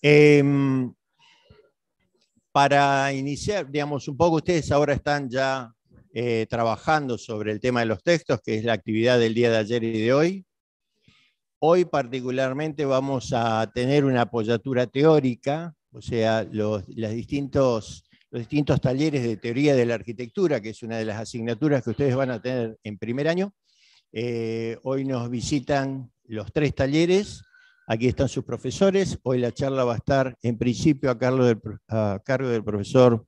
Em, para iniciar, digamos, un poco ustedes ahora están ya eh, trabajando sobre el tema de los textos, que es la actividad del día de ayer y de hoy. Hoy particularmente vamos a tener una apoyatura teórica, o sea, los, distintos, los distintos talleres de teoría de la arquitectura, que es una de las asignaturas que ustedes van a tener en primer año. Eh, hoy nos visitan los tres talleres Aquí están sus profesores. Hoy la charla va a estar en principio a cargo del, profesor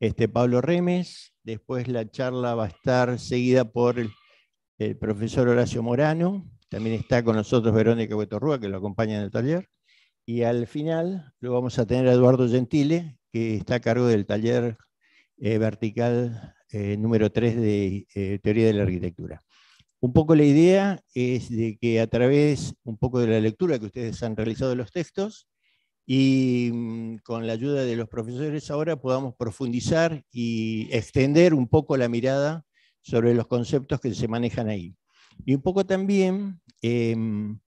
este, Pablo Remes. Después la charla va a estar seguida por el, profesor Horacio Morano. También está con nosotros Verónica Huetorrua, que lo acompaña en el taller. Y al final lo vamos a tener a Eduardo Gentile, que está a cargo del taller eh, vertical eh, número 3 de eh, Teoría de la Arquitectura. Un poco la idea es de que a través un poco de la lectura que ustedes han realizado de los textos y mm, con la ayuda de los profesores ahora podamos profundizar y extender un poco la mirada sobre los conceptos que se manejan ahí. Y un poco también em,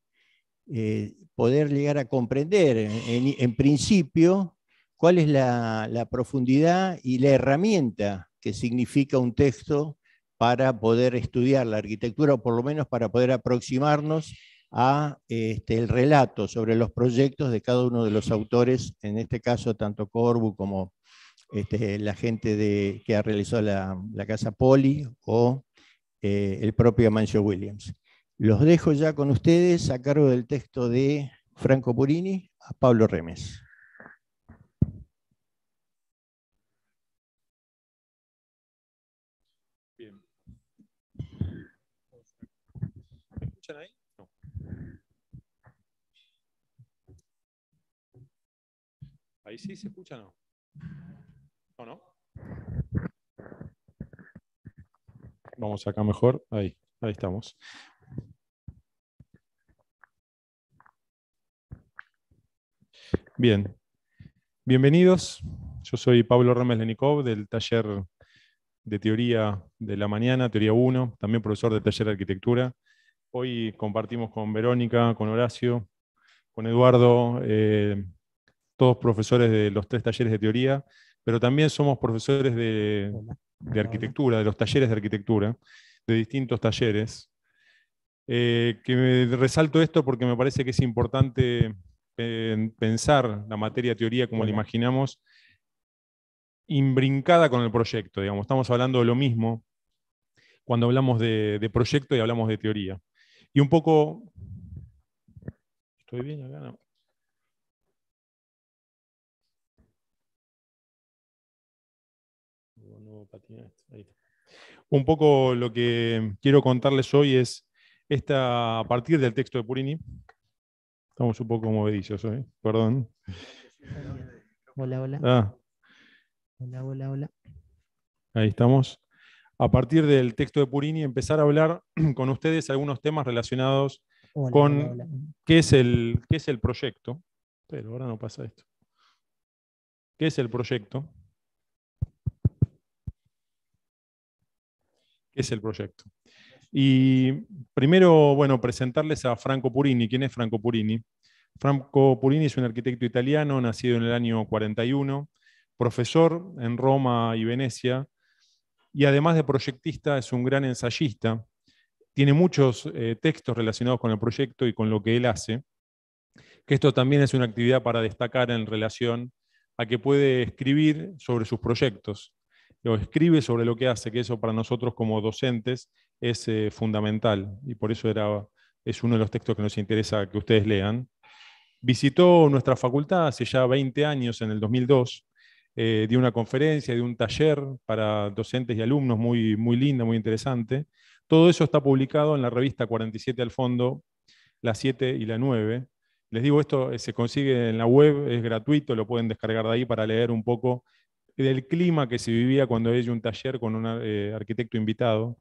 eh, poder llegar a comprender en, principio cuál es la profundidad y la herramienta que significa un texto para poder estudiar la arquitectura o por lo menos para poder aproximarnos a este, el relato sobre los proyectos de cada uno de los autores, en este caso tanto Corbu como este, la gente de, que realizó la, la Casa Poli o eh, el propio mancho Williams. Los dejo ya con ustedes a cargo del texto de Franco Purini a Pablo Remes. ahí? Ahí sí se escucha, ¿no? ¿O no? Vamos acá mejor. Ahí, ahí estamos. Bien, bienvenidos. Yo soy Pablo Remes Lenikov del taller de teoría de la mañana, teoría 1, también profesor de taller de arquitectura. Hoy compartimos con Verónica, con Horacio, con Eduardo, eh, todos profesores de los tres talleres de teoría, pero también somos profesores de, arquitectura, de los talleres de arquitectura, de distintos talleres. Eh, que resalto esto porque me parece que es importante eh, pensar la materia teoría como la imaginamos, imbrincada con el proyecto, digamos. Estamos hablando de lo mismo cuando hablamos de proyecto y hablamos de teoría. Y un poco... ¿Estoy bien acá? No. Un poco lo que quiero contarles hoy es esta, a partir del texto de Purini. Estamos un poco movedizos hoy, perdón. Hola, hola. Ah. Hola, hola, hola. Ahí estamos a partir del texto de Purini, empezar a hablar con ustedes algunos temas relacionados con Qué, es el, es el proyecto. Pero ahora no pasa esto. ¿Qué es el proyecto? ¿Qué es el proyecto? Y primero, bueno, presentarles a Franco Purini. ¿Quién es Franco Purini? Franco Purini es un arquitecto italiano, nacido en el año 41, profesor en Roma y Venecia, y además de proyectista es un gran ensayista. Tiene muchos eh, textos relacionados con el proyecto y con lo que él hace, que esto también es una actividad para destacar en relación a que puede escribir sobre sus proyectos, o escribe sobre lo que hace, que eso para nosotros como docentes es eh, fundamental, y por eso era, es uno de los textos que nos interesa que ustedes lean. Visitó nuestra facultad hace ya 20 años, en el 2002, eh, de una conferencia, de un taller para docentes y alumnos muy, muy linda, muy interesante. Todo eso está publicado en la revista 47 al fondo, la 7 y la 9. Les digo, esto eh, se consigue en la web, es gratuito, lo pueden descargar de ahí para leer un poco del clima que se vivía cuando hay un taller con un eh, arquitecto invitado.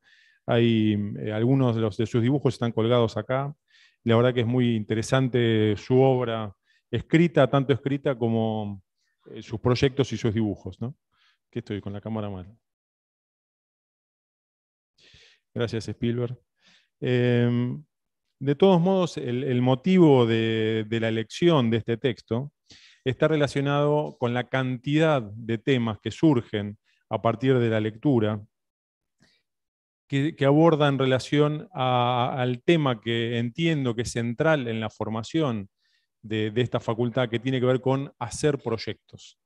Hay algunos de sus dibujos están colgados acá. La verdad que es muy interesante su obra escrita, tanto escrita como eh, sus proyectos y sus dibujos, ¿no? Que estoy con la cámara mal. Gracias, Spielberg. Em, de todos modos, el, motivo de, la elección de este texto está relacionado con la cantidad de temas que surgen a partir de la lectura, que, aborda en relación al tema que entiendo que es central en la formación de, esta facultad que tiene que ver con hacer proyectos.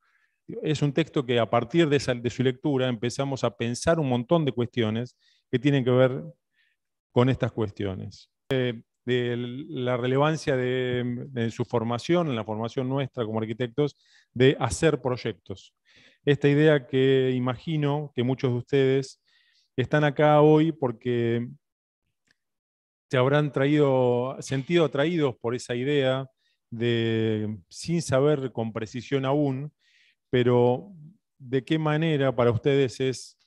Es un texto que a partir de, su lectura empezamos a pensar un montón de cuestiones que tienen que ver con estas cuestiones. Eh, de la relevancia de, su formación, en la formación nuestra como arquitectos, de hacer proyectos. Esta idea que imagino que muchos de ustedes están acá hoy porque se habrán traído, sentido atraídos por esa idea sin saber con precisión aún, pero de qué manera para ustedes es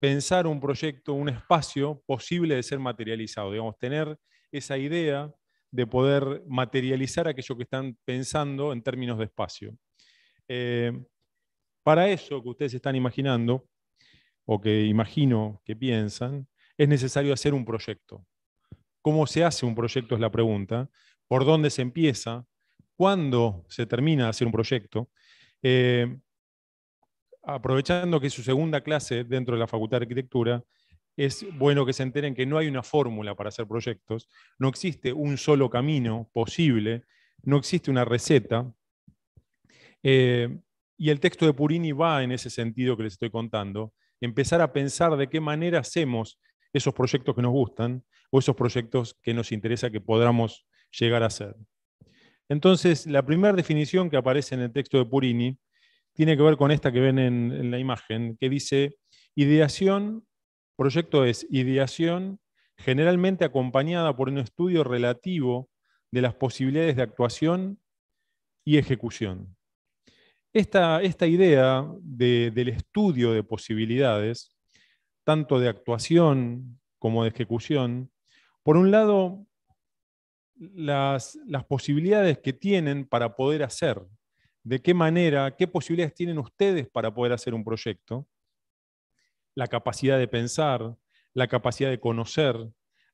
pensar un proyecto, un espacio posible de ser materializado, digamos, tener esa idea de poder materializar aquello que están pensando en términos de espacio. Eh, para eso que ustedes están imaginando, o que imagino que piensan, es necesario hacer un proyecto. ¿Cómo se hace un proyecto es la pregunta? por dónde se empieza, cuándo se termina de hacer un proyecto. Eh, aprovechando que es su segunda clase dentro de la Facultad de Arquitectura, es bueno que se enteren que no hay una fórmula para hacer proyectos, no existe un solo camino posible, no existe una receta. Eh, y el texto de Purini va en ese sentido que les estoy contando, empezar a pensar de qué manera hacemos esos proyectos que nos gustan o esos proyectos que nos interesa que podamos llegar a ser. Entonces, la primera definición que aparece en el texto de Purini tiene que ver con esta que ven en, la imagen, que dice, ideación, proyecto es ideación generalmente acompañada por un estudio relativo de las posibilidades de actuación y ejecución. Esta, esta idea del estudio de posibilidades, tanto de actuación como de ejecución, por un lado las, posibilidades que tienen para poder hacer, de qué manera, qué posibilidades tienen ustedes para poder hacer un proyecto, la capacidad de pensar, la capacidad de conocer,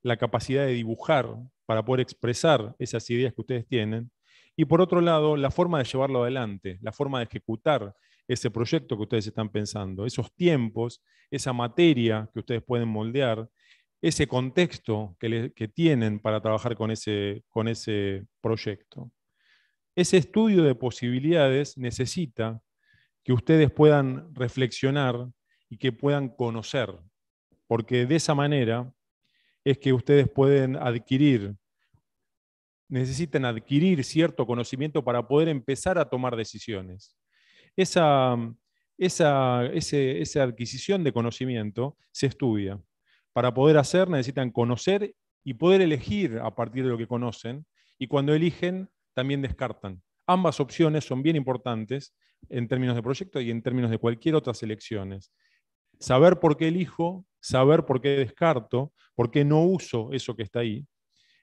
la capacidad de dibujar para poder expresar esas ideas que ustedes tienen, y por otro lado, la forma de llevarlo adelante, la forma de ejecutar ese proyecto que ustedes están pensando, esos tiempos, esa materia que ustedes pueden moldear, ese contexto que, tienen para trabajar con ese, con ese proyecto. Ese estudio de posibilidades necesita que ustedes puedan reflexionar y que puedan conocer, porque de esa manera es que ustedes pueden adquirir, necesitan adquirir cierto conocimiento para poder empezar a tomar decisiones. Esa, esa, esa adquisición de conocimiento se estudia. Para poder hacer necesitan conocer y poder elegir a partir de lo que conocen. Y cuando eligen, también descartan. Ambas opciones son bien importantes en términos de proyecto y en términos de cualquier otras elecciones. Saber por qué elijo, saber por qué descarto, por qué no uso eso que está ahí.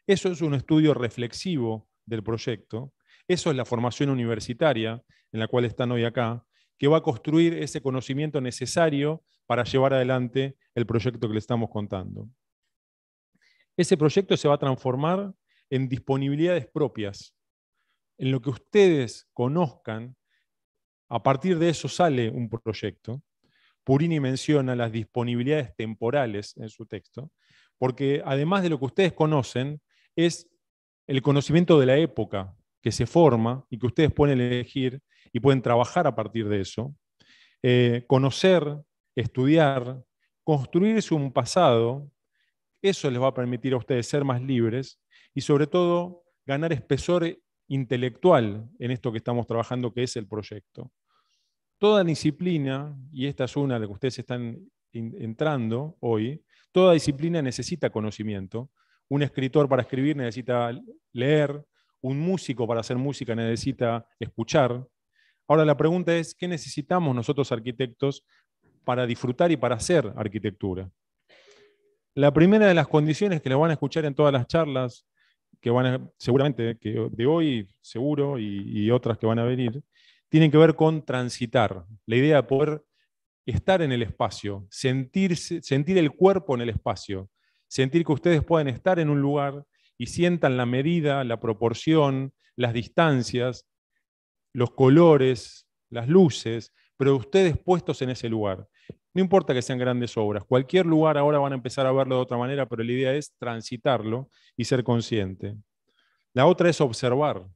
Eso es un estudio reflexivo del proyecto. Eso es la formación universitaria en la cual están hoy acá, que va a construir ese conocimiento necesario para llevar adelante el proyecto que le estamos contando. Ese proyecto se va a transformar en disponibilidades propias, en lo que ustedes conozcan. A partir de eso sale un proyecto. Purini menciona las disponibilidades temporales en su texto, porque además de lo que ustedes conocen, es el conocimiento de la época que se forma y que ustedes pueden elegir y pueden trabajar a partir de eso. Eh, conocer estudiar, construirse un pasado, eso les va a permitir a ustedes ser más libres y sobre todo ganar espesor intelectual en esto que estamos trabajando, que es el proyecto. Toda disciplina, y esta es una de que ustedes están entrando hoy, toda disciplina necesita conocimiento. Un escritor para escribir necesita leer, un músico para hacer música necesita escuchar. Ahora la pregunta es, ¿qué necesitamos nosotros arquitectos para disfrutar y para hacer arquitectura. La primera de las condiciones que lo van a escuchar en todas las charlas, que van a, seguramente que de hoy, seguro, y, otras que van a venir, tienen que ver con transitar, la idea de poder estar en el espacio, sentirse, sentir el cuerpo en el espacio, sentir que ustedes pueden estar en un lugar y sientan la medida, la proporción, las distancias, los colores, las luces, pero ustedes puestos en ese lugar. No importa que sean grandes obras, cualquier lugar ahora van a empezar a verlo de otra manera, pero la idea es transitarlo y ser consciente. La otra es observar,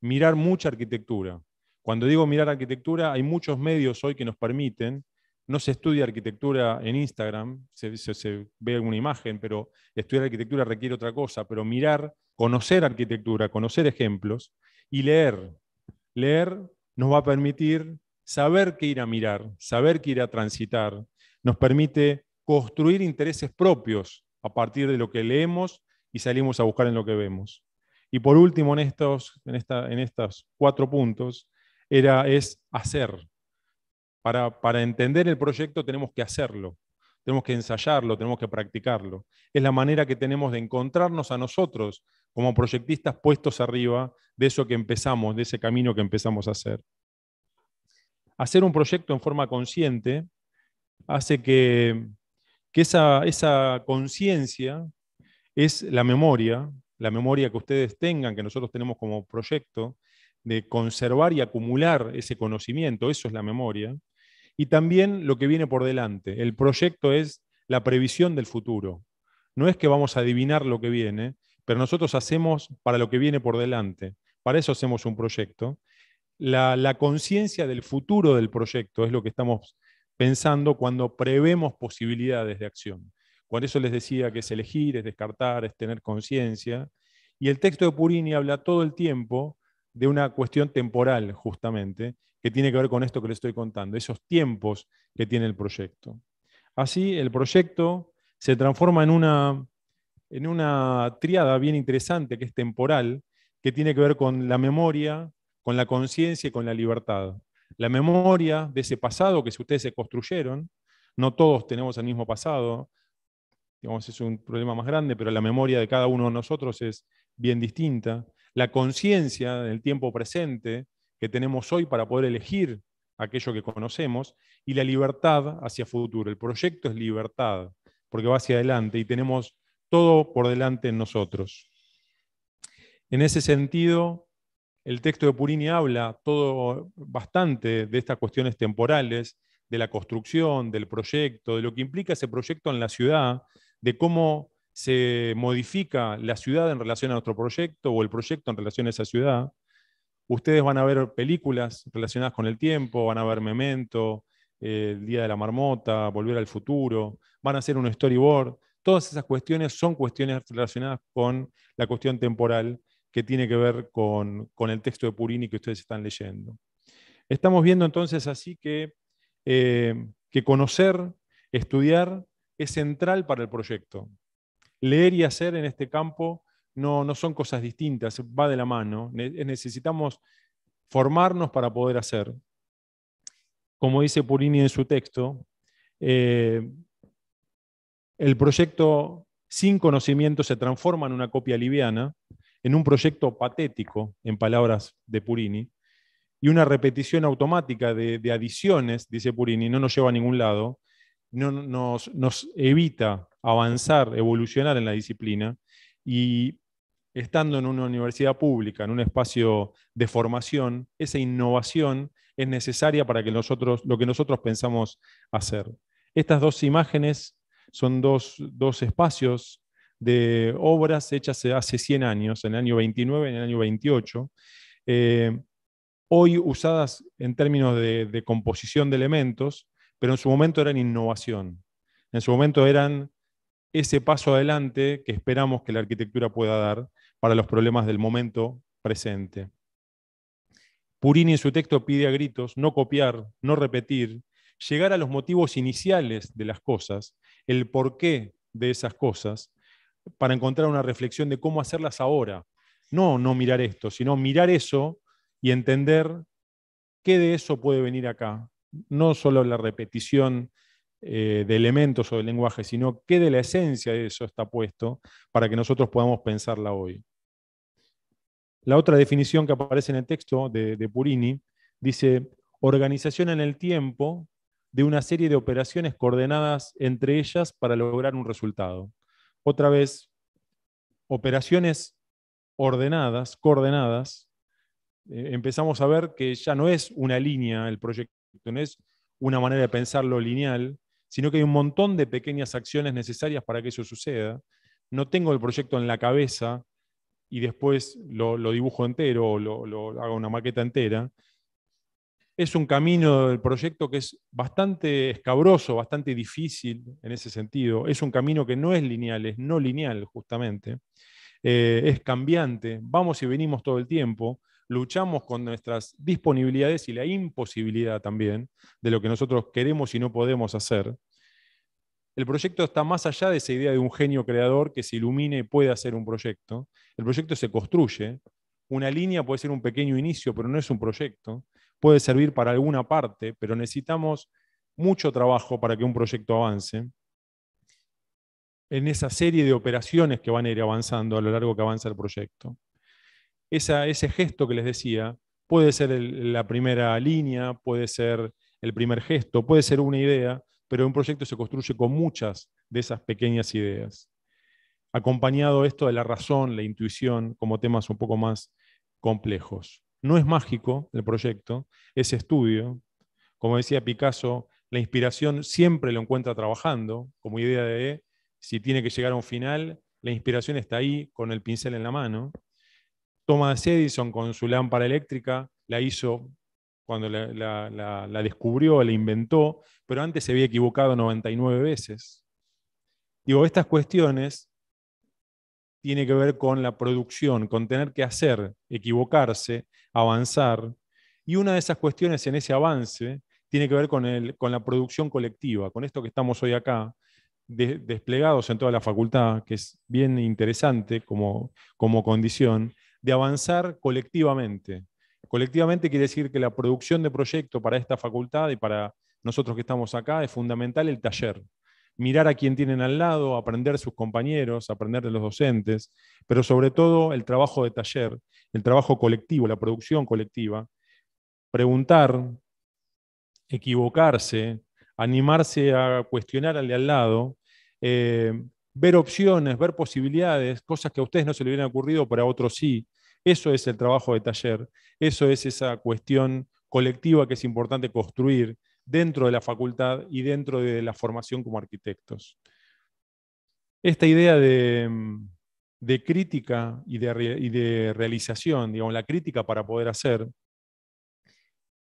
mirar mucha arquitectura. Cuando digo mirar arquitectura, hay muchos medios hoy que nos permiten, no se estudia arquitectura en Instagram, se, ve alguna imagen, pero estudiar arquitectura requiere otra cosa, pero mirar, conocer arquitectura, conocer ejemplos y leer. Leer nos va a permitir saber qué ir a mirar, saber qué ir a transitar, nos permite construir intereses propios a partir de lo que leemos y salimos a buscar en lo que vemos. Y por último, en estos, cuatro puntos, era, es hacer. Para, para entender el proyecto tenemos que hacerlo, tenemos que ensayarlo, tenemos que practicarlo. Es la manera que tenemos de encontrarnos a nosotros como proyectistas puestos arriba de eso que empezamos, de ese camino que empezamos a hacer hacer un proyecto en forma consciente hace que, esa, esa conciencia es la memoria, la memoria que ustedes tengan, que nosotros tenemos como proyecto, de conservar y acumular ese conocimiento, eso es la memoria, y también lo que viene por delante. El proyecto es la previsión del futuro. No es que vamos a adivinar lo que viene, pero nosotros hacemos para lo que viene por delante. Para eso hacemos un proyecto la, conciencia del futuro del proyecto es lo que estamos pensando cuando prevemos posibilidades de acción. Por eso les decía que es elegir, es descartar, es tener conciencia. Y el texto de Purini habla todo el tiempo de una cuestión temporal, justamente, que tiene que ver con esto que les estoy contando, esos tiempos que tiene el proyecto. Así, el proyecto se transforma en una, en una triada bien interesante que es temporal, que tiene que ver con la memoria, con la conciencia y con la libertad. La memoria de ese pasado que ustedes se construyeron, no todos tenemos el mismo pasado, digamos, es un problema más grande, pero la memoria de cada uno de nosotros es bien distinta. La conciencia del tiempo presente que tenemos hoy para poder elegir aquello que conocemos y la libertad hacia futuro. El proyecto es libertad, porque va hacia adelante y tenemos todo por delante en nosotros. En ese sentido, el texto de Purini habla todo bastante de estas cuestiones temporales, de la construcción, del proyecto, de lo que implica ese proyecto en la ciudad, de cómo se modifica la ciudad en relación a nuestro proyecto o el proyecto en relación a esa ciudad. Ustedes van a ver películas relacionadas con el tiempo, van a ver Memento, eh, El Día de la Marmota, Volver al Futuro, van a hacer un storyboard. Todas esas cuestiones son cuestiones relacionadas con la cuestión temporal que tiene que ver con, el texto de Purini que ustedes están leyendo. Estamos viendo entonces así que, eh, que conocer, estudiar es central para el proyecto. Leer y hacer en este campo no, no son cosas distintas, va de la mano. necesitamos formarnos para poder hacer. Como dice Purini en su texto, eh, el proyecto sin conocimiento se transforma en una copia liviana, en un proyecto patético, en palabras de Purini, y una repetición automática de, adiciones, dice Purini, no nos lleva a ningún lado, no, nos, evita avanzar, evolucionar en la disciplina, y estando en una universidad pública, en un espacio de formación, esa innovación es necesaria para que nosotros, lo que nosotros pensamos hacer. Estas dos imágenes son dos, dos espacios de obras hechas hace 100 años, en el año 29, en el año 28, eh, hoy usadas en términos de composición de elementos, pero en su momento eran innovación. En su momento eran ese paso adelante que esperamos que la arquitectura pueda dar para los problemas del momento presente. Purini en su texto pide a gritos no copiar, no repetir, llegar a los motivos iniciales de las cosas, el porqué de esas cosas, para encontrar una reflexión de cómo hacerlas ahora. No, no mirar esto, sino mirar eso y entender qué de eso puede venir acá. No solo la repetición eh, de elementos o de lenguaje, sino qué de la esencia de eso está puesto para que nosotros podamos pensarla hoy. La otra definición que aparece en el texto de, de Purini dice, organización en el tiempo de una serie de operaciones coordenadas entre ellas para lograr un resultado otra vez, operaciones ordenadas, coordenadas, eh, empezamos a ver que ya no es una línea el proyecto, no es una manera de pensarlo lineal, sino que hay un montón de pequeñas acciones necesarias para que eso suceda. No tengo el proyecto en la cabeza y después lo, dibujo entero o lo, hago una maqueta entera, es un camino del proyecto que es bastante escabroso, bastante difícil en ese sentido. Es un camino que no es lineal, es no lineal justamente. Eh, es cambiante, vamos y venimos todo el tiempo, luchamos con nuestras disponibilidades y la imposibilidad también de lo que nosotros queremos y no podemos hacer. El proyecto está más allá de esa idea de un genio creador que se ilumine y puede hacer un proyecto. El proyecto se construye. Una línea puede ser un pequeño inicio, pero no es un proyecto puede servir para alguna parte, pero necesitamos mucho trabajo para que un proyecto avance. En esa serie de operaciones que van a ir avanzando a lo largo que avanza el proyecto. Esa, ese gesto que les decía puede ser la primera línea, puede ser el primer gesto, puede ser una idea, pero un proyecto se construye con muchas de esas pequeñas ideas. Acompañado esto de la razón, la intuición, como temas un poco más complejos. No es mágico el proyecto, es estudio. Como decía Picasso, la inspiración siempre lo encuentra trabajando, como idea de si tiene que llegar a un final, la inspiración está ahí con el pincel en la mano. Thomas Edison con su lámpara eléctrica la hizo cuando la, la, descubrió, la inventó, pero antes se había equivocado 99 veces. Digo, estas cuestiones tiene que ver con la producción, con tener que hacer, equivocarse, avanzar. Y una de esas cuestiones en ese avance tiene que ver con, el, con la producción colectiva, con esto que estamos hoy acá, desplegados en toda la facultad, que es bien interesante como, como condición, de avanzar colectivamente. Colectivamente quiere decir que la producción de proyecto para esta facultad y para nosotros que estamos acá es fundamental el taller, mirar a quien tienen al lado, aprender sus compañeros, aprender de los docentes, pero sobre todo el trabajo de taller, el trabajo colectivo, la producción colectiva, preguntar, equivocarse, animarse a cuestionar al de al lado, eh, ver opciones, ver posibilidades, cosas que a ustedes no se le hubieran ocurrido, pero a otros sí. Eso es el trabajo de taller, eso es esa cuestión colectiva que es importante construir, dentro de la facultad y dentro de la formación como arquitectos. Esta idea de, mm, crítica y de, y de, realización, digamos, la crítica para poder hacer,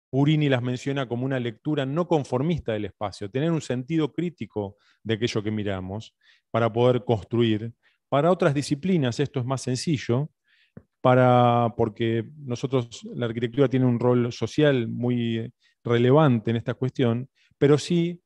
Purini las menciona como una lectura no conformista del espacio, tener un sentido crítico de aquello que miramos para poder construir. Para otras disciplinas esto es más sencillo, para, porque nosotros, la arquitectura tiene un rol social muy relevante en esta cuestión, pero sí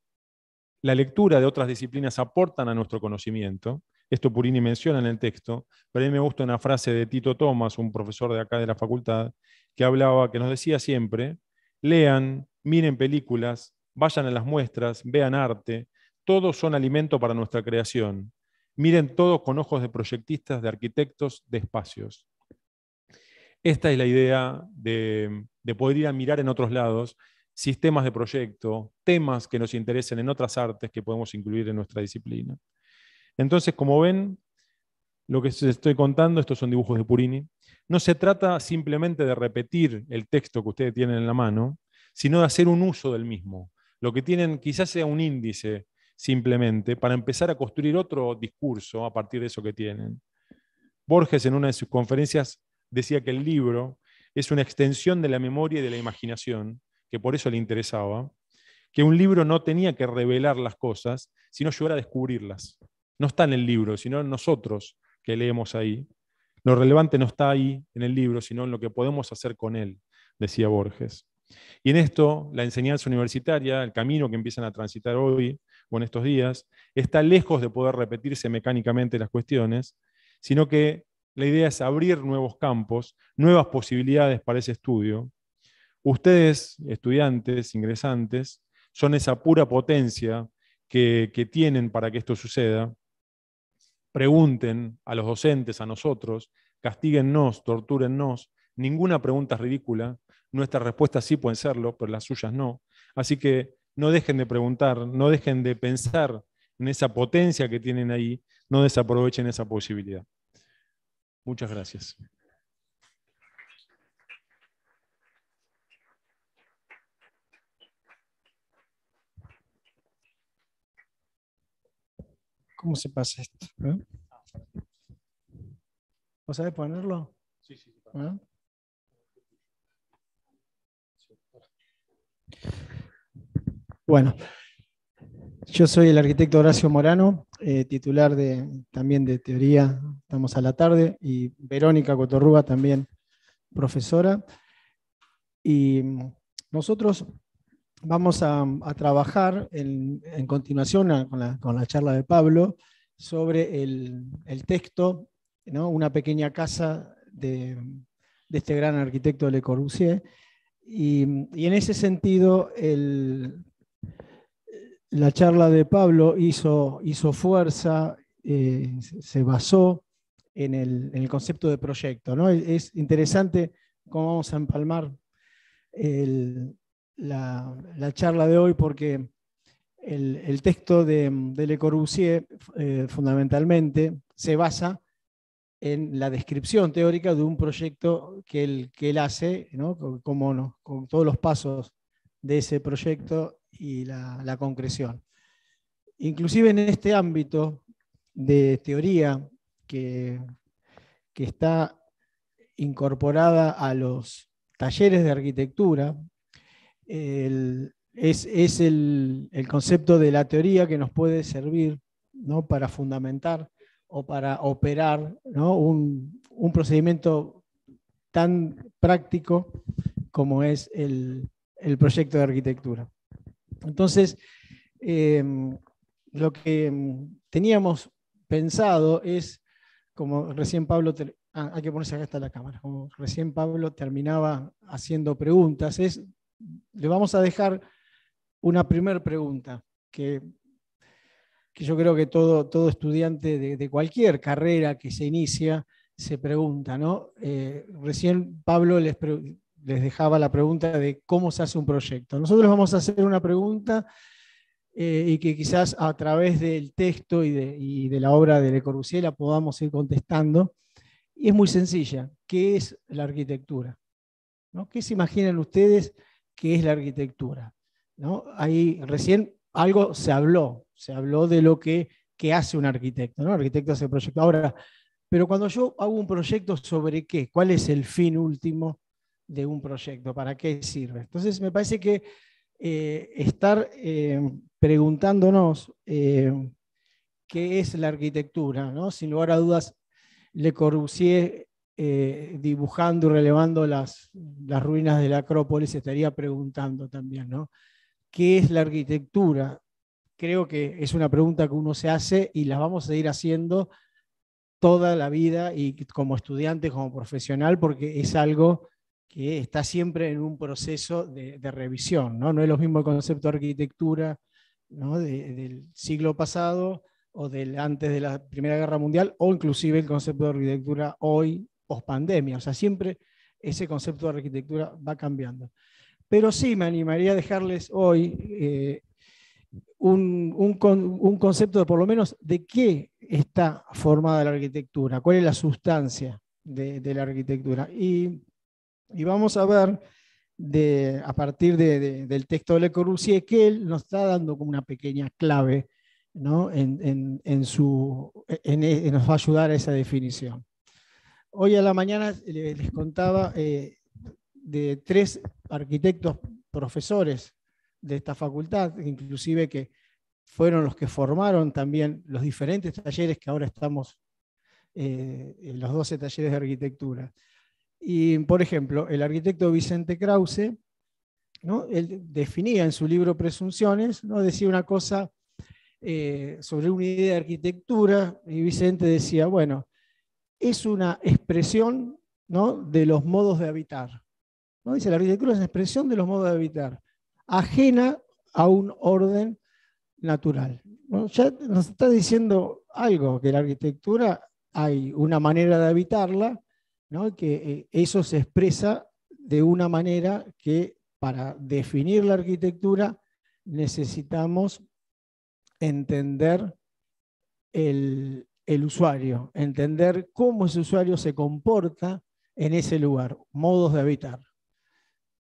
la lectura de otras disciplinas aportan a nuestro conocimiento. Esto Purini menciona en el texto, pero a mí me gusta una frase de Tito Thomas, un profesor de acá de la facultad, que hablaba, que nos decía siempre, lean, miren películas, vayan a las muestras, vean arte, todos son alimento para nuestra creación. Miren todos con ojos de proyectistas, de arquitectos, de espacios. Esta es la idea de, de poder ir a mirar en otros lados sistemas de proyecto, temas que nos interesen en otras artes que podemos incluir en nuestra disciplina. Entonces, como ven, lo que estoy contando, estos son dibujos de Purini, no se trata simplemente de repetir el texto que ustedes tienen en la mano, sino de hacer un uso del mismo. Lo que tienen quizás sea un índice simplemente para empezar a construir otro discurso a partir de eso que tienen. Borges en una de sus conferencias decía que el libro es una extensión de la memoria y de la imaginación que por eso le interesaba, que un libro no tenía que revelar las cosas, sino ayudar a descubrirlas. No está en el libro, sino en nosotros que leemos ahí. Lo relevante no está ahí en el libro, sino en lo que podemos hacer con él, decía Borges. Y en esto, la enseñanza universitaria, el camino que empiezan a transitar hoy o en estos días, está lejos de poder repetirse mecánicamente las cuestiones, sino que la idea es abrir nuevos campos, nuevas posibilidades para ese estudio, Ustedes, estudiantes, ingresantes, son esa pura potencia que, tienen para que esto suceda. Pregunten a los docentes, a nosotros, castíguennos, tortúrennos. Ninguna pregunta es ridícula. Nuestras respuestas sí pueden serlo, pero las suyas no. Así que no dejen de preguntar, no dejen de pensar en esa potencia que tienen ahí, no desaprovechen esa posibilidad. Muchas gracias. ¿Cómo se pasa esto? ¿Eh? ¿Vos sabés ponerlo? Sí, sí. sí Bueno, yo soy el arquitecto Horacio Morano, eh, titular de, también de teoría, estamos a la tarde, y Verónica Cotorruga también profesora. Y nosotros vamos a, trabajar en, continuación con, la, charla de Pablo sobre el, texto, Una pequeña casa de, este gran arquitecto Le Corbusier. Y, en ese sentido, la charla de Pablo hizo, fuerza, eh, se basó en el, concepto de proyecto. Es interesante cómo vamos a empalmar el, la, charla de hoy porque el, texto de, Le Corbusier eh, fundamentalmente se basa en la descripción teórica de un proyecto que él, que él hace, Con, con todos los pasos de ese proyecto y la, la concreción. Inclusive en este ámbito de teoría que, que está incorporada a los talleres de arquitectura, es, el, concepto de la teoría que nos puede servir ¿no? para fundamentar o para operar un, procedimiento tan práctico como es el, proyecto de arquitectura. Entonces, em, lo que teníamos pensado es, como recién Pablo, ah, hay que ponerse la cámara, como recién Pablo terminaba haciendo preguntas, es le vamos a dejar una primera pregunta que, yo creo que todo, estudiante de, cualquier carrera que se inicia se pregunta, ¿no? Eh, recién Pablo les, dejaba la pregunta de cómo se hace un proyecto. Nosotros vamos a hacer una pregunta eh, y que quizás a través del texto y de, la obra de Le Corbusier podamos ir contestando. Y es muy sencilla, ¿qué es la arquitectura? ¿Qué se imaginan ustedes qué es la arquitectura. ¿no? Ahí recién algo se habló, se habló de lo que, que hace un arquitecto, ¿no? arquitecto hace proyecto. Ahora, pero cuando yo hago un proyecto, ¿sobre qué? ¿Cuál es el fin último de un proyecto? ¿Para qué sirve? Entonces, me parece que eh, estar eh, preguntándonos eh, qué es la arquitectura, ¿no? Sin lugar a dudas, Le Corbusier eh, dibujando y relevando las, ruinas de la Acrópolis, estaría preguntando también, ¿no? ¿Qué es la arquitectura? Creo que es una pregunta que uno se hace y la vamos a ir haciendo toda la vida y como estudiante, como profesional, porque es algo que está siempre en un proceso de, revisión, ¿no? No es lo mismo el concepto de arquitectura del siglo pasado o del antes de la Primera Guerra Mundial, o inclusive el concepto de arquitectura hoy post-pandemia, O sea, siempre ese concepto de arquitectura va cambiando. Pero sí me animaría a dejarles hoy eh, un, concepto de por lo menos de qué está formada la arquitectura, cuál es la sustancia de, la arquitectura. Y, vamos a ver a partir del texto de Le Corbusier que él nos está dando como una pequeña clave ¿no? en, su, nos va a ayudar a esa definición. Hoy a la mañana eh, les contaba eh, de tres arquitectos profesores de esta facultad, inclusive que fueron los que formaron también los diferentes talleres que ahora estamos, eh, en los 12 talleres de arquitectura. Y, por ejemplo, el arquitecto Vicente Krause, ¿no? él definía en su libro Presunciones, ¿no? decía una cosa sobre una idea de arquitectura, y Vicente decía, bueno, es una expresión ¿no? de los modos de habitar. ¿no? Dice, la arquitectura es una expresión de los modos de habitar, ajena a un orden natural. Ya nos está diciendo algo, que la arquitectura hay una manera de habitarla, ¿no? que eh, eso se expresa de una manera que para definir la arquitectura necesitamos entender el, el usuario, entender cómo ese usuario se comporta en ese lugar, modos de habitar.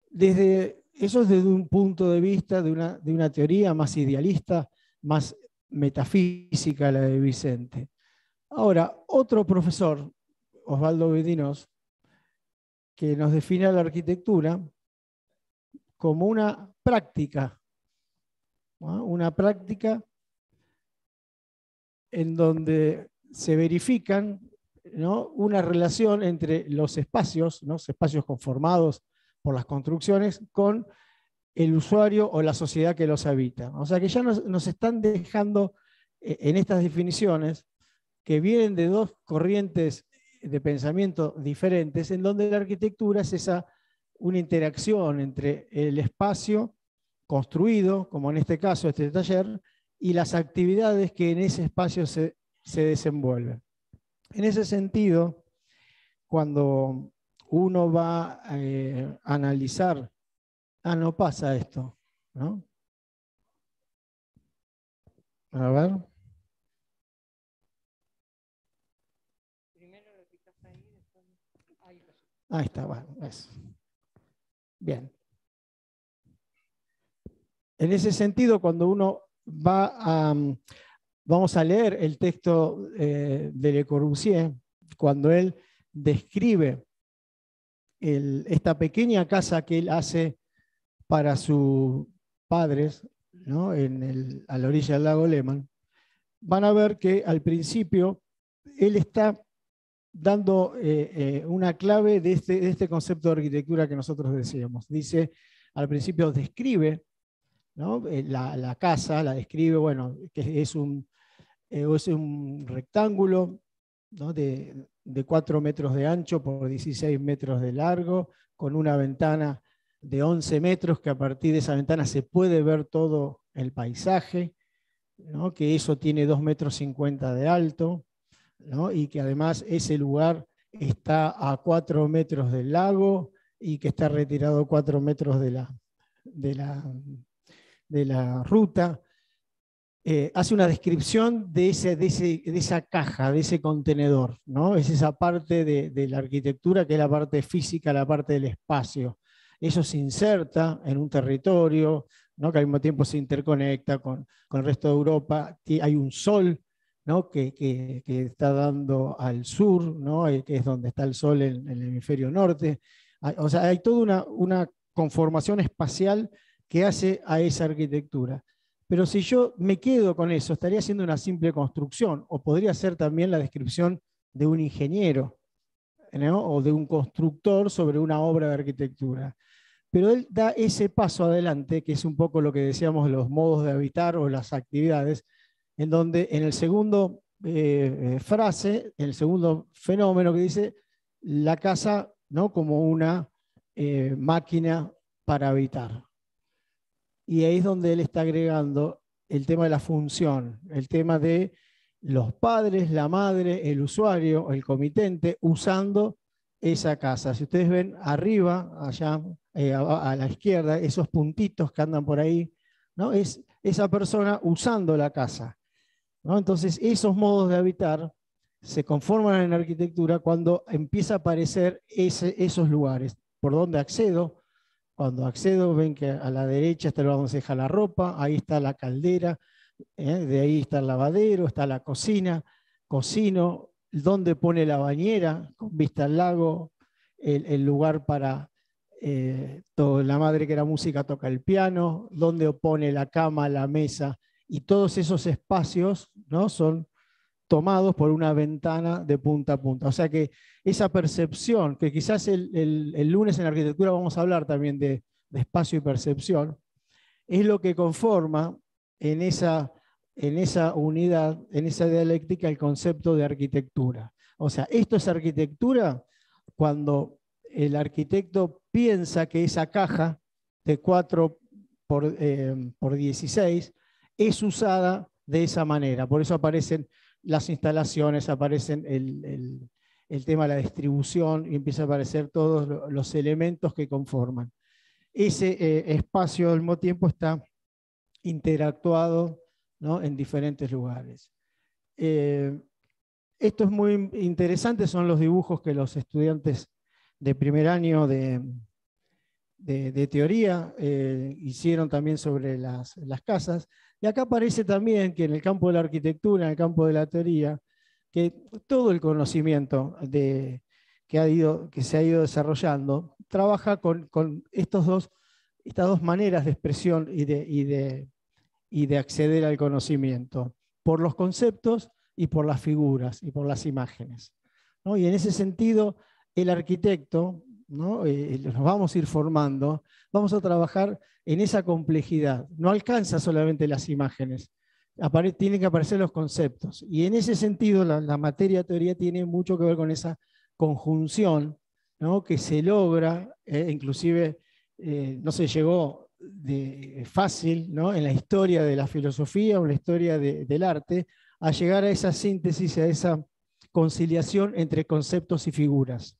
Desde, eso es desde un punto de vista de una, teoría más idealista, más metafísica la de Vicente. Ahora, otro profesor, Osvaldo Bedinos, que nos define a la arquitectura como una práctica, una práctica en donde se verifican una relación entre los espacios, los espacios conformados por las construcciones, con el usuario o la sociedad que los habita. O sea que ya nos, están dejando eh, en estas definiciones que vienen de dos corrientes de pensamiento diferentes, en donde la arquitectura es esa, una interacción entre el espacio construido, como en este caso este taller, y las actividades que en ese espacio se, desenvuelven. En ese sentido, cuando uno va eh, a, analizar, ah, no pasa esto, ¿no? A ver. Primero ahí, ahí Ahí está, bueno, eso. Bien. En ese sentido, cuando uno Mm, vamos a leer el texto eh, de Le Corbusier cuando él describe esta pequeña casa que él hace para sus padres en a la orilla del lago Lehman, van a ver que al principio él está dando eh, eh, una clave de este, de este, concepto de arquitectura que nosotros decíamos. Dice, al principio describe eh, la, casa la describe, bueno, que es un, eh, es un rectángulo de, 4 metros de ancho por 16 metros de largo, con una ventana de 11 metros, que a partir de esa ventana se puede ver todo el paisaje, que eso tiene 2 metros 50 de alto, y que además ese lugar está a 4 metros del lago y que está retirado 4 metros de la, de la, de la ruta, eh, hace una descripción de, ese, esa caja, de ese contenedor. ¿no? Es esa parte de, la arquitectura que es la parte física, la parte del espacio. Eso se inserta en un territorio, ¿no? que al mismo tiempo se interconecta con, el resto de Europa. Hay un sol ¿no? que, está dando al sur, ¿no? Eh, que es donde está el sol en, el hemisferio norte. o sea, hay toda una, una conformación espacial que hace a esa arquitectura. Pero si yo me quedo con eso, estaría haciendo una simple construcción o podría ser también la descripción de un ingeniero o de un constructor sobre una obra de arquitectura. Pero él da ese paso adelante, que es un poco lo que decíamos los modos de habitar o las actividades, en donde en el segundo eh, eh frase, el segundo fenómeno que dice la casa ¿no? como una eh, máquina para habitar y ahí es donde él está agregando el tema de la función, el tema de los padres, la madre, el usuario, el comitente, usando esa casa. Si ustedes ven arriba, allá eh, a, la izquierda, esos puntitos que andan por ahí, ¿no? es esa persona usando la casa. ¿no? Entonces, esos modos de habitar se conforman en arquitectura cuando empieza a aparecer ese, esos lugares, por donde accedo, cuando accedo, ven que a la derecha está el la ropa, ahí está la caldera, ¿eh? de ahí está el lavadero, está la cocina, cocino, dónde pone la bañera, con vista al lago, el, lugar para eh, la madre que era música toca el piano, dónde pone la cama, la mesa, y todos esos espacios ¿no? son tomados por una ventana de punta a punta. O sea que esa percepción, que quizás el, lunes en arquitectura vamos a hablar también de, espacio y percepción, es lo que conforma en esa, en esa unidad, en esa dialéctica, el concepto de arquitectura. O sea, esto es arquitectura cuando el arquitecto piensa que esa caja de 4 por, 16 eh, es usada de esa manera. Por eso aparecen las instalaciones, aparecen el, tema de la distribución y empieza a aparecer todos los elementos que conforman. Ese eh, espacio al mismo tiempo está interactuado ¿no? en diferentes lugares. Eh, esto es muy interesante, son los dibujos que los estudiantes de primer año de, de, teoría, eh, hicieron también sobre las, las, casas. Y acá parece también que en el campo de la arquitectura, en el campo de la teoría, que todo el conocimiento de, que, ha ido, que se ha ido desarrollando trabaja con, con estos dos, estas dos maneras de expresión y de, y de, y de acceder al conocimiento, por los conceptos y por las figuras y por las imágenes. ¿no? Y en ese sentido, el arquitecto eh, eh, nos vamos a ir formando, vamos a trabajar en esa complejidad. No alcanza solamente las imágenes, tienen que aparecer los conceptos. Y en ese sentido, la, materia teoría tiene mucho que ver con esa conjunción que se logra, eh, inclusive no se llegó de, fácil en la historia de la filosofía o en la historia del arte, a llegar a esa síntesis, a esa conciliación entre conceptos y figuras.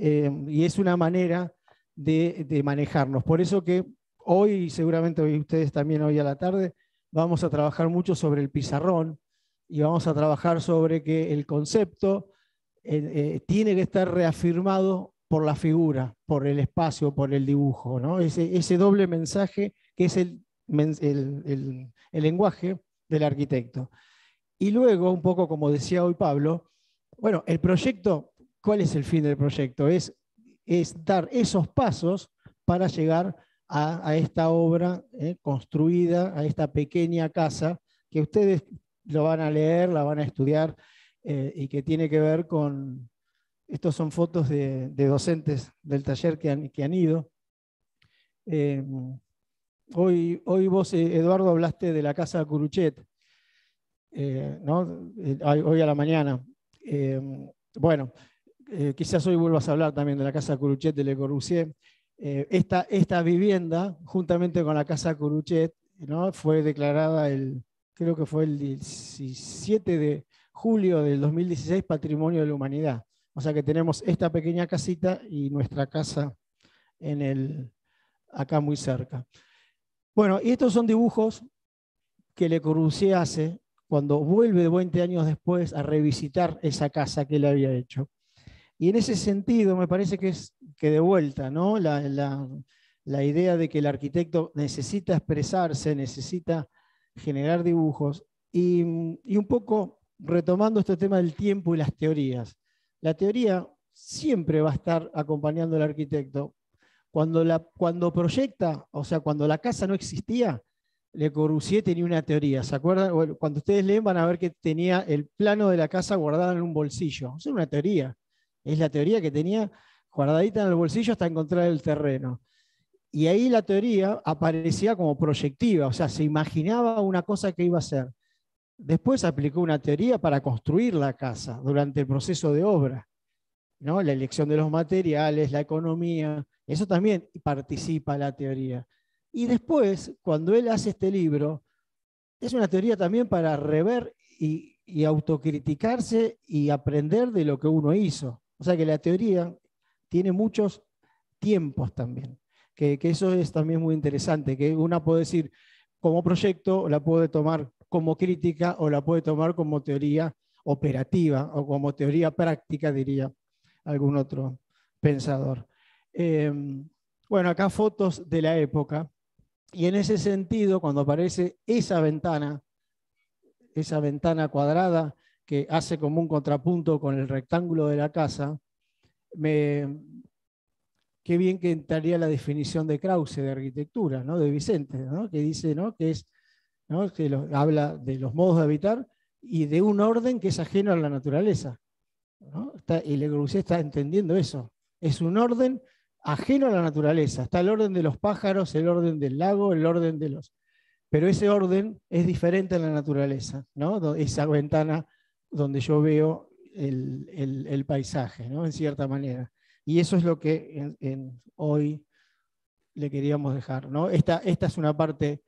Eh, y es una manera de, manejarnos. Por eso que hoy, y seguramente hoy ustedes también hoy a la tarde, vamos a trabajar mucho sobre el pizarrón y vamos a trabajar sobre que el concepto eh, eh, tiene que estar reafirmado por la figura, por el espacio, por el dibujo. ¿no? Ese, ese doble mensaje que es el, el lenguaje del arquitecto. Y luego, un poco como decía hoy Pablo, bueno, el proyecto ¿Cuál es el fin del proyecto? Es, dar esos pasos para llegar a, esta obra eh, construida, a esta pequeña casa, que ustedes lo van a leer, la van a estudiar, eh, y que tiene que ver con... Estos son fotos de, docentes del taller que han, ido. Eh, hoy, hoy vos, Eduardo, hablaste de la casa Curuchet, ¿no? hoy a la mañana. bueno, eh, quizás hoy vuelvas a hablar también de la Casa Curuchet de Le Corbusier, eh, esta, vivienda, juntamente con la Casa Curuchet, fue declarada, el, creo que fue el 17 de julio del 2016, Patrimonio de la Humanidad. O sea que tenemos esta pequeña casita y nuestra casa en el, acá muy cerca. Bueno, y estos son dibujos que Le Corbusier hace cuando vuelve 20 años después a revisitar esa casa que él había hecho. Y en ese sentido me parece que es que de vuelta, ¿no? La, idea de que el arquitecto necesita expresarse, necesita generar dibujos. Y, un poco retomando este tema del tiempo y las teorías. La teoría siempre va a estar acompañando al arquitecto. Cuando, la, cuando proyecta, o sea, cuando la casa no existía, Le Corbusier tenía una teoría. ¿Se acuerdan? cuando ustedes leen van a ver que tenía el plano de la casa guardado en un bolsillo. Es una teoría. Es la teoría que tenía guardadita en el bolsillo hasta encontrar el terreno. Y ahí la teoría aparecía como proyectiva, o sea, se imaginaba una cosa que iba a ser. Después aplicó una teoría para construir la casa durante el proceso de obra, ¿no? la elección de los materiales, la economía, eso también participa la teoría. Y después, cuando él hace este libro, es una teoría también para rever y, y autocriticarse y aprender de lo que uno hizo. O sea que la teoría tiene muchos tiempos también, que, eso es también muy interesante, que una puede decir como proyecto, la puede tomar como crítica o la puede tomar como teoría operativa o como teoría práctica, diría algún otro pensador. Eh, bueno, acá fotos de la época. Y en ese sentido, cuando aparece esa ventana, esa ventana cuadrada, que hace como un contrapunto con el rectángulo de la casa, me, qué bien que entraría la definición de Krause de arquitectura, de Vicente, que dice que, es, que habla de los modos de habitar y de un orden que es ajeno a la naturaleza. y Le Corbusier está entendiendo eso. Es un orden ajeno a la naturaleza. Está el orden de los pájaros, el orden del lago, el orden de los... Pero ese orden es diferente a la naturaleza, ¿no? esa ventana donde yo veo el, paisaje, ¿no? en cierta manera. Y eso es lo que hoy le queríamos dejar. ¿no? Esta, es una parte,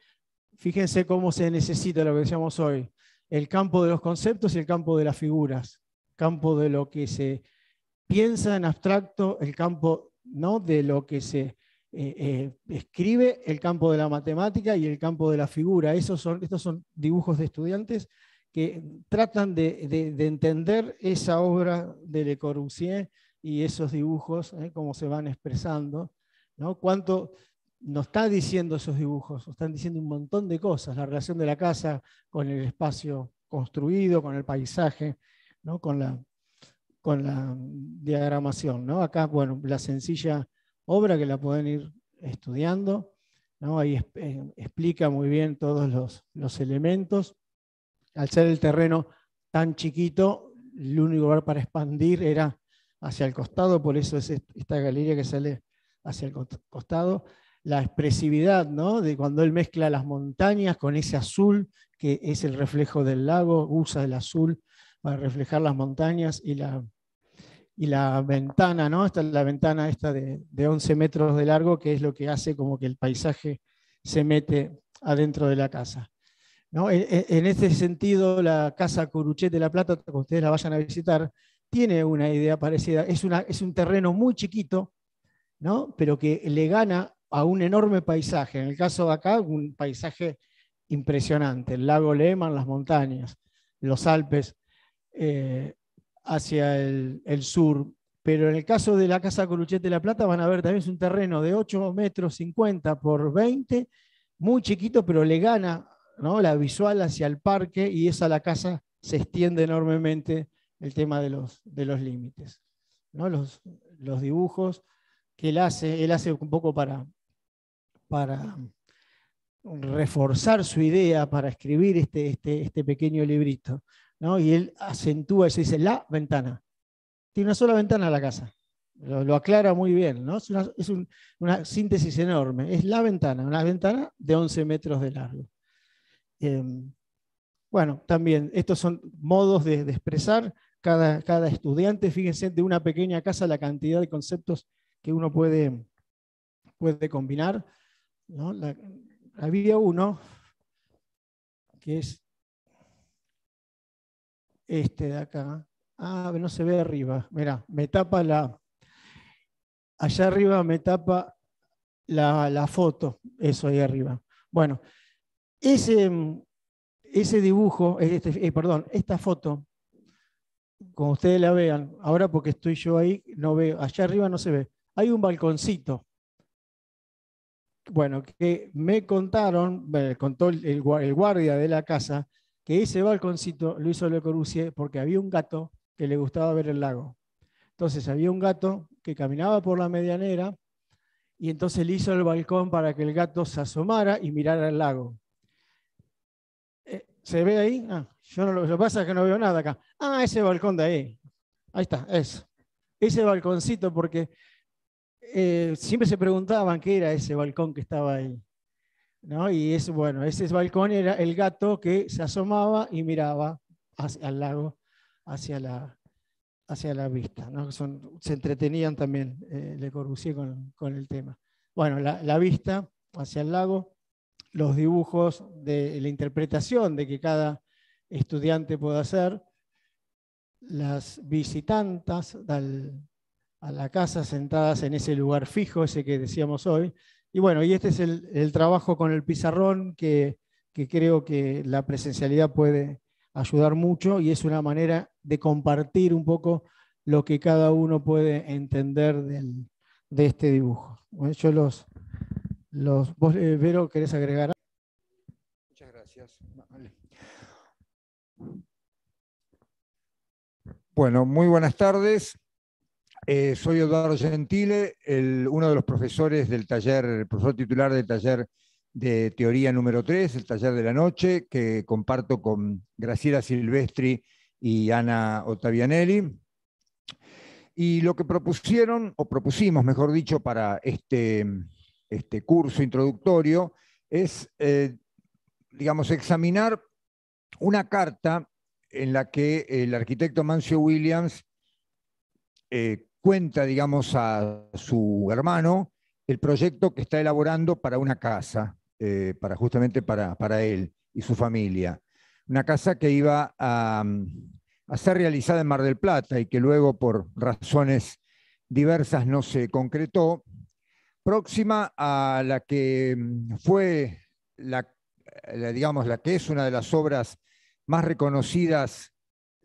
fíjense cómo se necesita lo que decíamos hoy, el campo de los conceptos y el campo de las figuras, campo de lo que se piensa en abstracto, el campo ¿no? de lo que se eh, eh, escribe el campo de la matemática y el campo de la figura. Esos son, estos son dibujos de estudiantes que tratan de, entender esa obra de Le Corbusier y esos dibujos, eh, cómo se van expresando, ¿no? Cuánto nos está diciendo esos dibujos, nos están diciendo un montón de cosas, la relación de la casa con el espacio construido, con el paisaje, ¿no? con, la, con la diagramación. ¿no? Acá, bueno, la sencilla obra que la pueden ir estudiando, ¿no? ahí eh, explica muy bien todos los, los elementos al ser el terreno tan chiquito, el único lugar para expandir era hacia el costado, por eso es esta galería que sale hacia el costado. La expresividad, ¿no? De cuando él mezcla las montañas con ese azul, que es el reflejo del lago, usa el azul para reflejar las montañas y la, y la ventana, ¿no? Esta la ventana esta de, de 11 metros de largo, que es lo que hace como que el paisaje se mete adentro de la casa. En, este sentido, la Casa Coruchet de La Plata, que ustedes la vayan a visitar, tiene una idea parecida. Es, un terreno muy chiquito, ¿no? pero que le gana a un enorme paisaje. En el caso de acá, un paisaje impresionante. El lago Lehman, las montañas, los Alpes eh, hacia el, sur. Pero en el caso de la Casa Coruchet de La Plata van a ver también es un terreno de 8 metros 50 por 20, muy chiquito, pero le gana la visual hacia el parque y esa la casa se extiende enormemente el tema de los, de los límites. ¿no? Los, los, dibujos que él hace, él hace un poco para, para reforzar su idea, para escribir este, este, este pequeño librito. ¿no? Y él acentúa se dice, la ventana. Tiene una sola ventana la casa. Lo, aclara muy bien, ¿no? Es, una, una síntesis enorme. Es la ventana, una ventana de 11 metros de largo. Em, bueno, también estos son modos de, expresar cada, cada, estudiante. Fíjense de una pequeña casa la cantidad de conceptos que uno puede, puede combinar. había uno que es este de acá. Ah, no se ve arriba. Mira, me tapa la... Allá arriba me tapa la, la foto, eso ahí arriba. Bueno, ese, ese dibujo, este, eh, perdón, esta foto, como ustedes la vean, ahora porque estoy yo ahí, no veo, allá arriba no se ve, hay un balconcito. Bueno, que me contaron, me eh, contó el, guardia de la casa, que ese balconcito lo hizo Le Corbusier porque había un gato que le gustaba ver el lago. Entonces había un gato que caminaba por la medianera y entonces le hizo el balcón para que el gato se asomara y mirara el lago. ¿Se ve ahí? Ah, yo no lo, que pasa es que no veo nada acá. Ah, ese balcón de ahí. Ahí está, eso. Ese balconcito, porque eh, siempre se preguntaban qué era ese balcón que estaba ahí. ¿no? Y es, bueno, ese balcón era el gato que se asomaba y miraba hacia, el lago, hacia la, hacia la vista. ¿no? Son, se entretenían también, eh, Le Corbusier, con, con, el tema. Bueno, la vista hacia el lago los dibujos de la interpretación de que cada estudiante pueda hacer, las visitantas a la casa sentadas en ese lugar fijo, ese que decíamos hoy. Y bueno, y este es el, trabajo con el pizarrón que, creo que la presencialidad puede ayudar mucho y es una manera de compartir un poco lo que cada uno puede entender de este dibujo. yo los, eh, Vero, ¿querés agregar? Muchas gracias. Bueno, muy buenas tardes. Eh, soy Eduardo Gentile, uno de los profesores del taller, el profesor titular del taller de teoría número 3, el taller de la noche, que comparto con Graciela Silvestri y Ana Ottavianelli. Y lo que propusieron, o propusimos, mejor dicho, para este este curso introductorio, es, eh, digamos, examinar una carta en la que el arquitecto Mancio Williams eh, cuenta, digamos, a su hermano el proyecto que está elaborando para una casa, eh, para justamente para, él y su familia. Una casa que iba a, ser realizada en Mar del Plata y que luego por razones diversas no se concretó, próxima a la que mm, fue la, digamos, la que es una de las obras más reconocidas,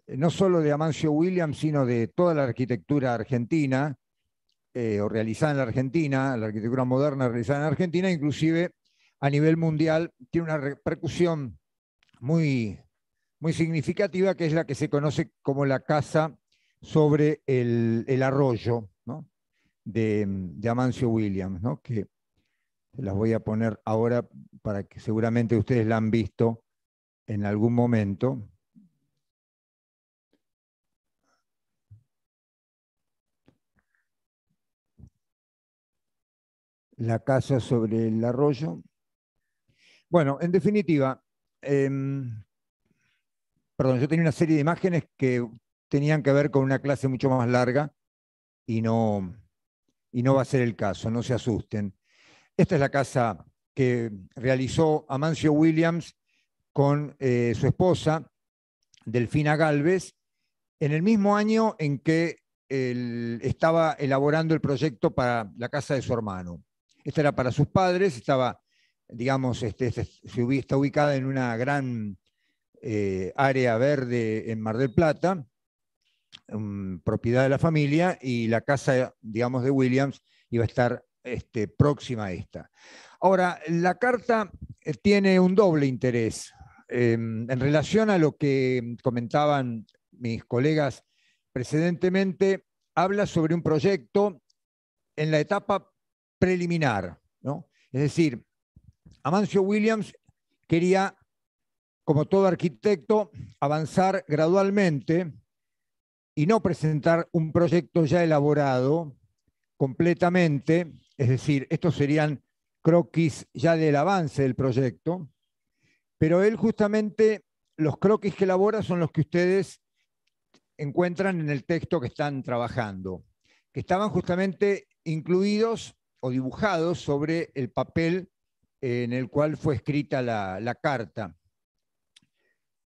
eh, no solo de Amancio Williams, sino de toda la arquitectura argentina, eh, o realizada en la Argentina, la arquitectura moderna realizada en la Argentina, inclusive a nivel mundial, tiene una repercusión muy, muy significativa, que es la que se conoce como la casa sobre el arroyo. Mm, de, Amancio Williams, ¿no? que las voy a poner ahora para que seguramente ustedes la han visto en algún momento. La casa sobre el arroyo. Bueno, en definitiva, em, perdón, yo tenía una serie de imágenes que tenían que ver con una clase mucho más larga y no, y no va a ser el caso, no se asusten. Esta es la casa que realizó Amancio Williams con eh, su esposa, Delfina Galvez, en el mismo año en que él estaba elaborando el proyecto para la casa de su hermano. Esta era para sus padres, estaba, digamos, este, este, está ubicada en una gran eh, área verde en Mar del Plata, Mm, propiedad de la familia y la casa, digamos, de Williams iba a estar este, próxima a esta. Ahora, la carta eh, tiene un doble interés. Em, en relación a lo que comentaban mis colegas precedentemente, habla sobre un proyecto en la etapa preliminar. ¿no? Es decir, Amancio Williams quería, como todo arquitecto, avanzar gradualmente y no presentar un proyecto ya elaborado completamente, es decir, estos serían croquis ya del avance del proyecto, pero él justamente los croquis que elabora son los que ustedes encuentran en el texto que están trabajando, que estaban justamente incluidos o dibujados sobre el papel en el cual fue escrita la, carta.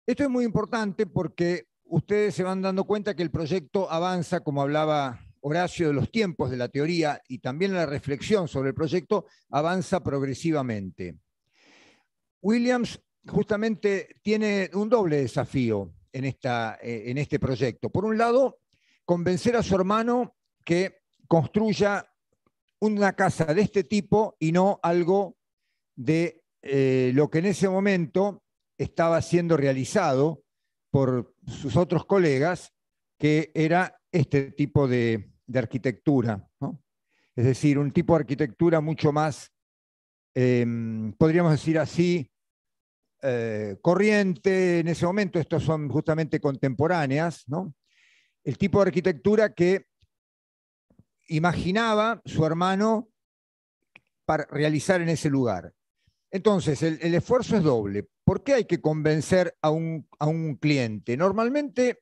Esto es muy importante porque ustedes se van dando cuenta que el proyecto avanza, como hablaba Horacio, de los tiempos de la teoría y también la reflexión sobre el proyecto, avanza progresivamente. Williams justamente tiene un doble desafío en, eh, en este proyecto. Por un lado, convencer a su hermano que construya una casa de este tipo y no algo de eh, lo que en ese momento estaba siendo realizado, por sus otros colegas, que era este tipo de, arquitectura. Es decir, un tipo de arquitectura mucho más, em, podríamos decir así, eh, corriente en ese momento, estos son justamente contemporáneas, el tipo de arquitectura que imaginaba su hermano para realizar en ese lugar. Entonces, el esfuerzo es doble. ¿Por qué hay que convencer a un, cliente? Normalmente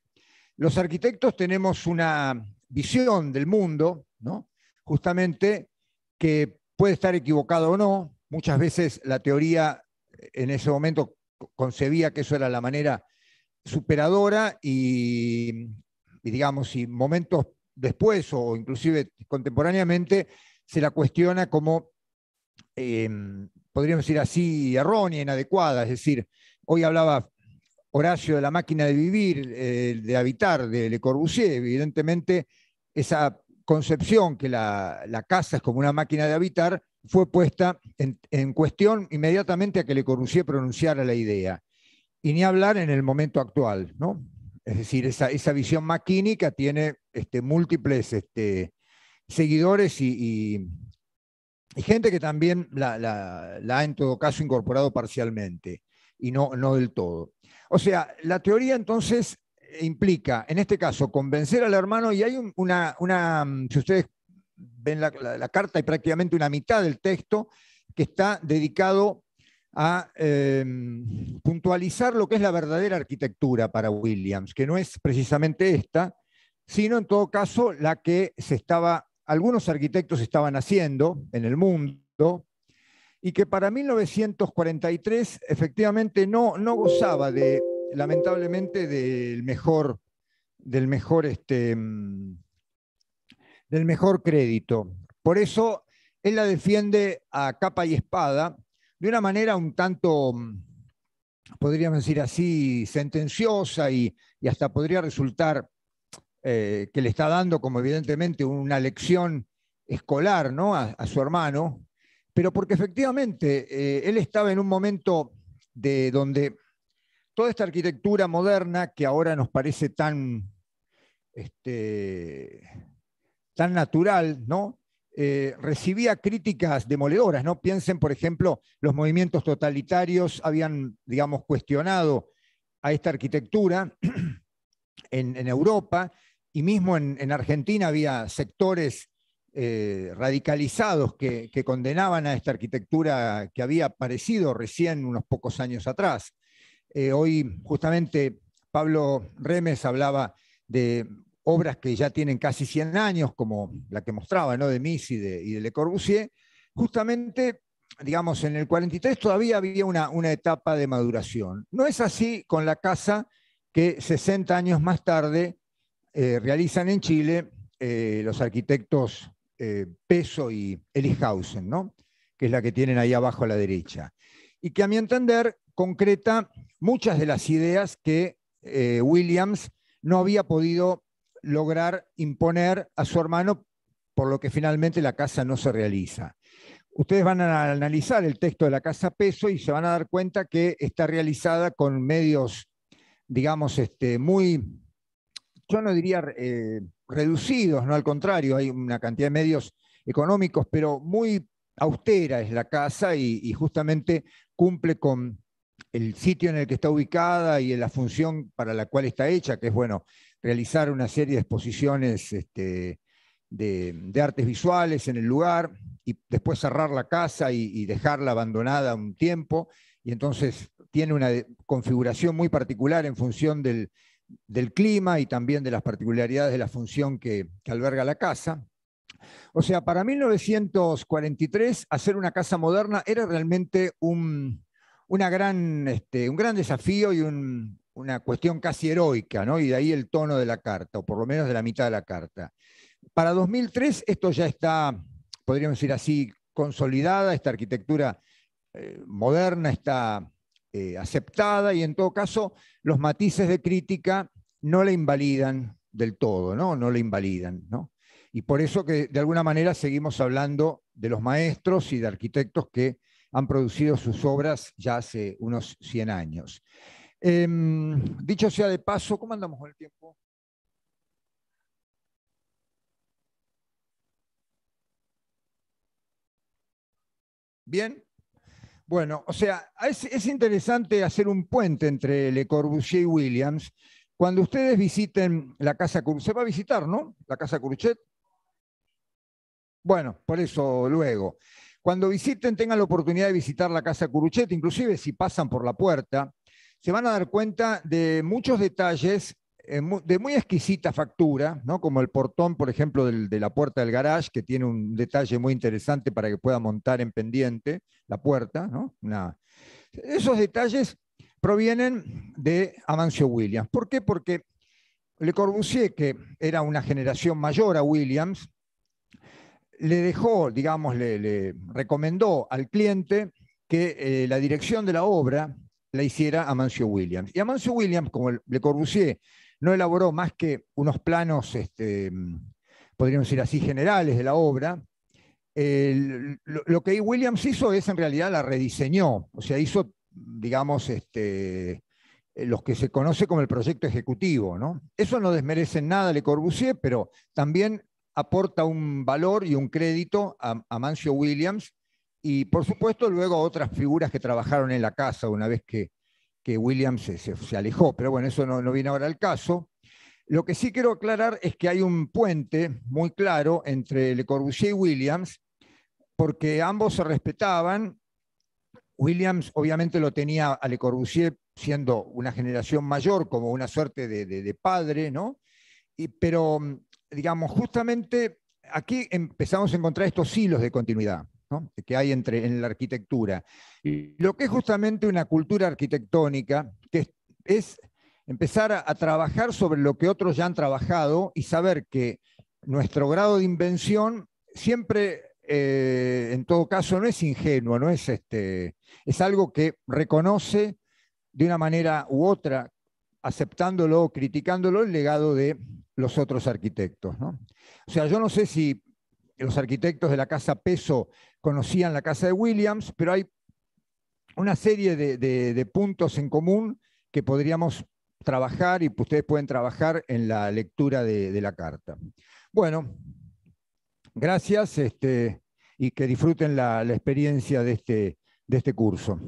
los arquitectos tenemos una visión del mundo, ¿no? justamente que puede estar equivocado o no. Muchas veces la teoría eh, en ese momento concebía que eso era la manera superadora y, digamos, y momentos después o inclusive contemporáneamente se la cuestiona como em, podríamos decir así, errónea, inadecuada. Es decir, hoy hablaba Horacio de la máquina de vivir, eh, de habitar, de Le Corbusier. Evidentemente, esa concepción que la, casa es como una máquina de habitar fue puesta en, cuestión inmediatamente a que Le Corbusier pronunciara la idea. Y ni hablar en el momento actual, ¿no? Es decir, esa, visión maquínica tiene este, múltiples este, seguidores y, y gente que también la, ha en todo caso incorporado parcialmente y no, no del todo. O sea, la teoría entonces eh, implica, en este caso, convencer al hermano y hay una, una, mm, si ustedes ven la, carta, hay prácticamente una mitad del texto que está dedicado a em, puntualizar lo que es la verdadera arquitectura para Williams, que no es precisamente esta, sino en todo caso la que se estaba algunos arquitectos estaban haciendo en el mundo y que para 1943 efectivamente no, no gozaba de, lamentablemente, del mejor, del mejor, este, del mejor crédito. Por eso él la defiende a capa y espada de una manera un tanto, podríamos decir así, sentenciosa y, y hasta podría resultar eh, que le está dando como evidentemente una lección escolar a, su hermano, pero porque efectivamente eh, él estaba en un momento de donde toda esta arquitectura moderna que ahora nos parece tan, este, tan natural, eh, recibía críticas demoledoras, Piensen, por ejemplo, los movimientos totalitarios habían, digamos, cuestionado a esta arquitectura en Europa y mismo en, Argentina había sectores eh, radicalizados que, condenaban a esta arquitectura que había aparecido recién unos pocos años atrás. Eh, hoy justamente Pablo Remes hablaba de obras que ya tienen casi 100 años, como la que mostraba ¿no? de Miss y de, Le Corbusier, justamente, digamos, en el 43 todavía había una, una etapa de maduración. No es así con la casa que 60 años más tarde eh, realizan en Chile eh, los arquitectos eh, Peso y Elihausen, ¿no? que es la que tienen ahí abajo a la derecha, y que a mi entender concreta muchas de las ideas que Williams no había podido lograr imponer a su hermano, por lo que finalmente la casa no se realiza. Ustedes van a analizar el texto de la casa Peso y se van a dar cuenta que está realizada con medios, digamos, este, muy yo no diría eh, reducidos, no al contrario, hay una cantidad de medios económicos, pero muy austera es la casa y, justamente cumple con el sitio en el que está ubicada y la función para la cual está hecha, que es bueno, realizar una serie de exposiciones este, de, artes visuales en el lugar y después cerrar la casa y dejarla abandonada un tiempo. Y entonces tiene una configuración muy particular en función del, del clima y también de las particularidades de la función que, alberga la casa. O sea, para 1943 hacer una casa moderna era realmente un, gran, este, un gran desafío y una cuestión casi heroica, ¿no? Y de ahí el tono de la carta, o por lo menos de la mitad de la carta. Para 2003 esto ya está, podríamos decir así, consolidada, esta arquitectura eh, moderna está eh, aceptada y en todo caso los matices de crítica no la invalidan del todo, ¿no? No la invalidan, ¿no? Y por eso que de alguna manera seguimos hablando de los maestros y de arquitectos que han producido sus obras ya hace unos 100 años. Em, dicho sea de paso, ¿cómo andamos con el tiempo? Bien, bueno, o sea, es, interesante hacer un puente entre Le Corbusier y Williams. Cuando ustedes visiten la Casa Curuchet, se va a visitar, ¿no? La Casa Curuchet. Bueno, por eso luego. Cuando visiten, tengan la oportunidad de visitar la Casa Curuchet, inclusive si pasan por la puerta, se van a dar cuenta de muchos detalles de muy exquisita factura, ¿no? como el portón, por ejemplo, de la puerta del garage, que tiene un detalle muy interesante para que pueda montar en pendiente la puerta. ¿no? Esos detalles provienen de Amancio Williams. ¿Por qué? Porque Le Corbusier, que era una generación mayor a Williams, le dejó, digamos, le, recomendó al cliente que eh, la dirección de la obra la hiciera Amancio Williams. Y Amancio Williams, como Le Corbusier no elaboró más que unos planos, este, podríamos decir así, generales de la obra. lo, que Williams hizo es en realidad la rediseñó, o sea, hizo, digamos, este, los que se conoce como el proyecto ejecutivo. ¿no? Eso no desmerece nada a Le Corbusier, pero también aporta un valor y un crédito a, a, Mancio Williams y, por supuesto, luego a otras figuras que trabajaron en la casa una vez que que Williams se, alejó, pero bueno, eso no, viene ahora al caso. Lo que sí quiero aclarar es que hay un puente muy claro entre Le Corbusier y Williams, porque ambos se respetaban. Williams obviamente lo tenía a Le Corbusier siendo una generación mayor, como una suerte de, padre, ¿no? pero, digamos, justamente aquí empezamos a encontrar estos hilos de continuidad que hay entre, en la arquitectura. Lo que es justamente una cultura arquitectónica, que es empezar a, trabajar sobre lo que otros ya han trabajado y saber que nuestro grado de invención siempre eh, en todo caso, no es ingenuo, no es este, es algo que reconoce de una manera u otra, aceptándolo o criticándolo, el legado de los otros arquitectos. O sea, yo no sé si los arquitectos de la Casa Peso conocían la Casa de Williams, pero hay una serie de, puntos en común que podríamos trabajar y ustedes pueden trabajar en la lectura de, la carta. Bueno, gracias este, y que disfruten la, experiencia de este, este curso.